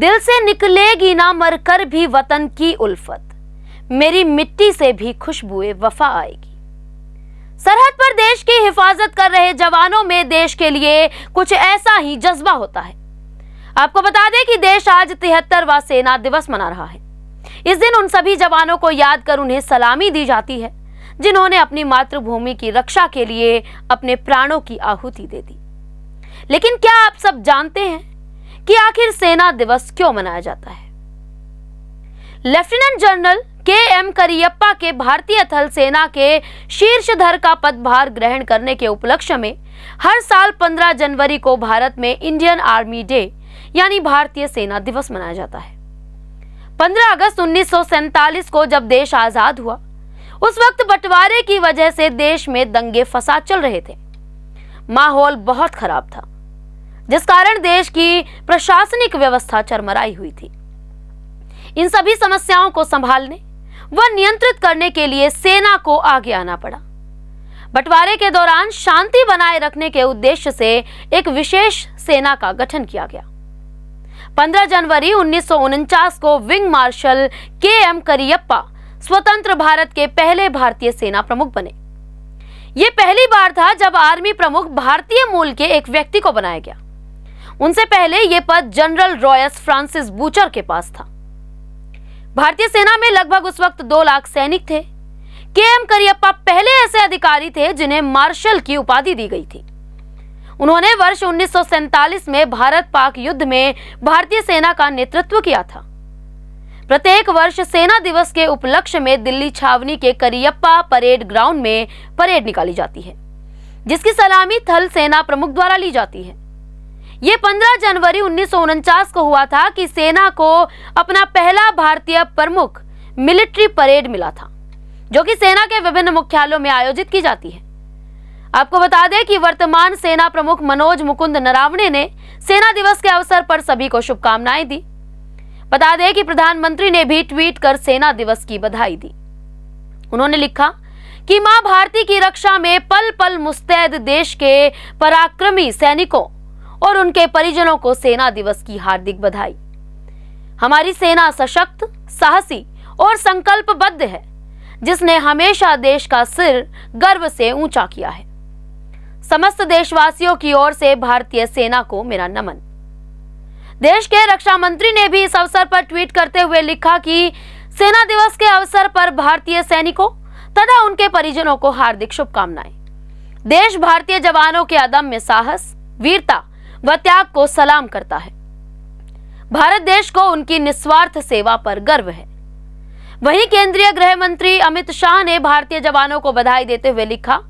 दिल से निकलेगी ना मरकर भी वतन की उल्फत मेरी मिट्टी से भी खुशबुए वफा आएगी सरहद पर देश की हिफाजत कर रहे जवानों में देश के लिए कुछ ऐसा ही जज्बा होता है आपको बता दें कि देश आज तिहत्तरवा सेना दिवस मना रहा है इस दिन उन सभी जवानों को याद कर उन्हें सलामी दी जाती है जिन्होंने अपनी मातृभूमि की रक्षा के लिए अपने प्राणों की आहुति दे दी लेकिन क्या आप सब जानते हैं कि आखिर सेना दिवस क्यों मनाया जाता है lieutenant general K M Cariappa के भारतीय थल सेना के शीर्षधर का पदभार ग्रहण करने के उपलक्ष्य में हर साल 15 जनवरी को भारत में इंडियन आर्मी डे यानी भारतीय सेना दिवस मनाया जाता है 15 अगस्त उन्नीस को जब देश आजाद हुआ उस वक्त बंटवारे की वजह से देश में दंगे फसाद चल रहे थे माहौल बहुत खराब था जिस कारण देश की प्रशासनिक व्यवस्था चरमराई हुई थी इन सभी समस्याओं को संभालने व नियंत्रित करने के लिए सेना को आगे आना पड़ा बंटवारे के दौरान शांति बनाए रखने के उद्देश्य से एक विशेष सेना का गठन किया गया 15 जनवरी उन्नीस को wing marshal K M Cariappa स्वतंत्र भारत के पहले भारतीय सेना प्रमुख बने ये पहली बार था जब आर्मी प्रमुख भारतीय मूल के एक व्यक्ति को बनाया गया उनसे पहले ये पद जनरल रॉयस फ्रांसिस बूचर के पास था भारतीय सेना में लगभग उस वक्त दो लाख सैनिक थे के एम करियप्पा पहले ऐसे अधिकारी थे जिन्हें मार्शल की उपाधि दी गई थी उन्होंने वर्ष उन्नीस में भारत पाक युद्ध में भारतीय सेना का नेतृत्व किया था प्रत्येक वर्ष सेना दिवस के उपलक्ष्य में दिल्ली छावनी के करियप्पा परेड ग्राउंड में परेड निकाली जाती है जिसकी सलामी थल सेना प्रमुख द्वारा ली जाती है ये 15 जनवरी उन्नीस को हुआ था कि सेना को अपना पहला भारतीय प्रमुख मिलिट्री परेड मिला था जो कि सेना के विभिन्न मुख्यालयों में आयोजित की जाती है आपको बता दें कि वर्तमान सेना प्रमुख मनोज मुकुंद नरावणे ने सेना दिवस के अवसर पर सभी को शुभकामनाएं दी बता दें कि प्रधानमंत्री ने भी ट्वीट कर सेना दिवस की बधाई दी उन्होंने लिखा कि मां भारती की रक्षा में पल पल मुस्तैद देश के पराक्रमी सैनिकों और उनके परिजनों को सेना दिवस की हार्दिक बधाई हमारी सेना सशक्त साहसी और संकल्पबद्ध है जिसने हमेशा देश का सिर गर्व से ऊंचा किया है समस्त देशवासियों की ओर से भारतीय सेना को मेरा नमन देश के रक्षा मंत्री ने भी इस अवसर पर ट्वीट करते हुए लिखा कि सेना दिवस के अवसर पर भारतीय सैनिकों तथा उनके परिजनों को हार्दिक शुभकामनाएं देश भारतीय जवानों के अदम्य साहस वीरता व त्याग को सलाम करता है भारत देश को उनकी निस्वार्थ सेवा पर गर्व है वहीं केंद्रीय गृह मंत्री अमित शाह ने भारतीय जवानों को बधाई देते हुए लिखा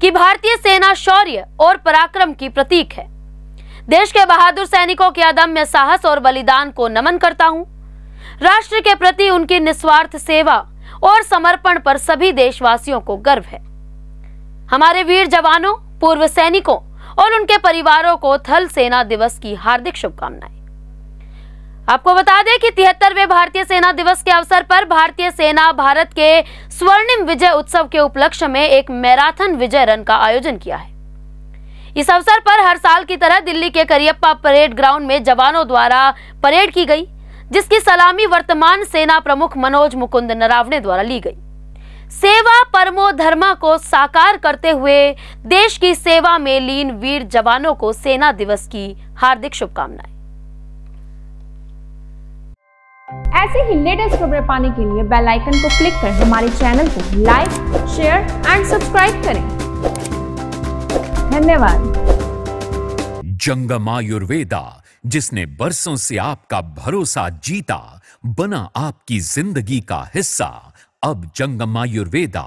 कि भारतीय सेना शौर्य और पराक्रम की प्रतीक है देश के बहादुर सैनिकों के अदम्य साहस और बलिदान को नमन करता हूं राष्ट्र के प्रति उनकी निस्वार्थ सेवा और समर्पण पर सभी देशवासियों को गर्व है हमारे वीर जवानों पूर्व सैनिकों और उनके परिवारों को थल सेना दिवस की हार्दिक शुभकामनाएं आपको बता दें कि तिहत्तरवे भारतीय सेना दिवस के अवसर पर भारतीय सेना भारत के स्वर्णिम विजय उत्सव के उपलक्ष्य में एक मैराथन विजय रन का आयोजन किया है इस अवसर पर हर साल की तरह दिल्ली के करियप्पा परेड ग्राउंड में जवानों द्वारा परेड की गई जिसकी सलामी वर्तमान सेना प्रमुख मनोज मुकुंद नरावने द्वारा ली गई सेवा परमो धर्मा को साकार करते हुए देश की सेवा में लीन वीर जवानों को सेना दिवस की हार्दिक शुभकामनाएं ऐसे ही लेटेस्ट खबरें पाने के लिए बेल आइकन को क्लिक कर हमारे चैनल को लाइक शेयर एंड सब्सक्राइब करें धन्यवाद जंगम आयुर्वेदा जिसने बरसों से आपका भरोसा जीता बना आपकी जिंदगी का हिस्सा अब जंगमायुर्वेदा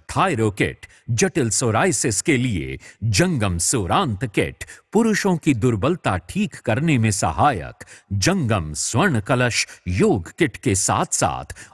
थायरो किट जटिल सोराइसिस के लिए जंगम सोरांत किट पुरुषों की दुर्बलता ठीक करने में सहायक जंगम स्वर्ण कलश योग किट के साथ साथ